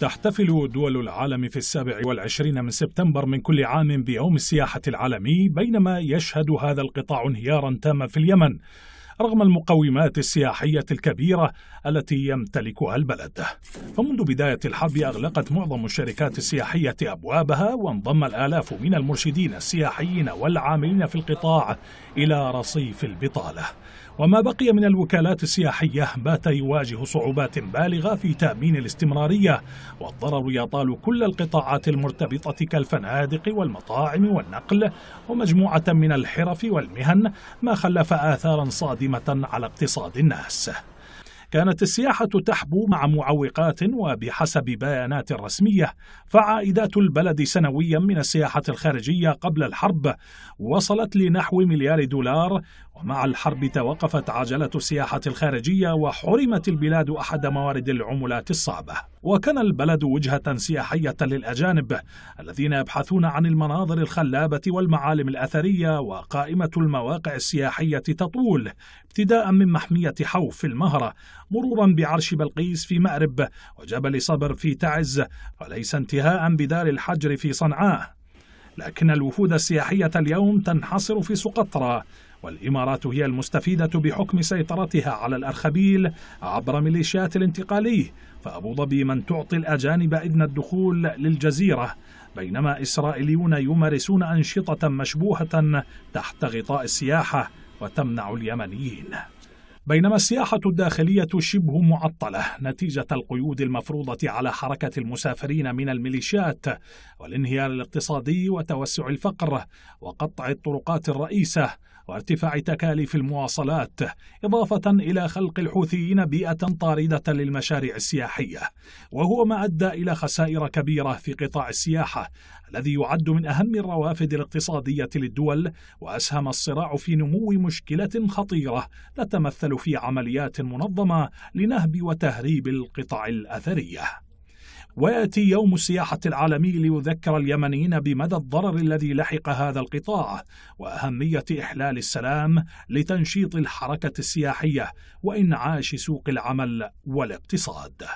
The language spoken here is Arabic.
تحتفل دول العالم في السابع والعشرين من سبتمبر من كل عام بيوم السياحة العالمي بينما يشهد هذا القطاع انهيارا تاما في اليمن رغم المقومات السياحية الكبيرة التي يمتلكها البلد فمنذ بداية الحرب أغلقت معظم الشركات السياحية أبوابها وانضم الآلاف من المرشدين السياحيين والعاملين في القطاع إلى رصيف البطالة وما بقي من الوكالات السياحية بات يواجه صعوبات بالغة في تأمين الاستمرارية والضرر يطال كل القطاعات المرتبطة كالفنادق والمطاعم والنقل ومجموعة من الحرف والمهن ما خلف آثارا صادمة على اقتصاد الناس كانت السياحة تحبو مع معوقات وبحسب بيانات رسمية فعائدات البلد سنويا من السياحة الخارجية قبل الحرب وصلت لنحو مليار دولار ومع الحرب توقفت عجلة السياحة الخارجية وحرمت البلاد أحد موارد العملات الصعبة وكان البلد وجهة سياحية للأجانب الذين يبحثون عن المناظر الخلابة والمعالم الأثرية وقائمة المواقع السياحية تطول ابتداء من محمية حوف في المهرة مرورا بعرش بلقيس في مأرب وجبل صبر في تعز وليس انتهاء بدار الحجر في صنعاء لكن الوفود السياحية اليوم تنحصر في سقطرى والإمارات هي المستفيدة بحكم سيطرتها على الأرخبيل عبر ميليشيات الانتقالي فأبو ظبي من تعطي الأجانب إذن الدخول للجزيرة بينما إسرائيليون يمارسون أنشطة مشبوهة تحت غطاء السياحة وتمنع اليمنيين بينما السياحة الداخلية شبه معطلة نتيجة القيود المفروضة على حركة المسافرين من الميليشيات والانهيار الاقتصادي وتوسع الفقر وقطع الطرقات الرئيسة وارتفاع تكاليف المواصلات إضافة إلى خلق الحوثيين بيئة طاردة للمشاريع السياحية وهو ما أدى إلى خسائر كبيرة في قطاع السياحة الذي يعد من أهم الروافد الاقتصادية للدول وأسهم الصراع في نمو مشكلة خطيرة تتمثل في عمليات منظمة لنهب وتهريب القطع الأثرية وياتي يوم السياحه العالمي ليذكر اليمنيين بمدى الضرر الذي لحق هذا القطاع واهميه احلال السلام لتنشيط الحركه السياحيه وانعاش سوق العمل والاقتصاد.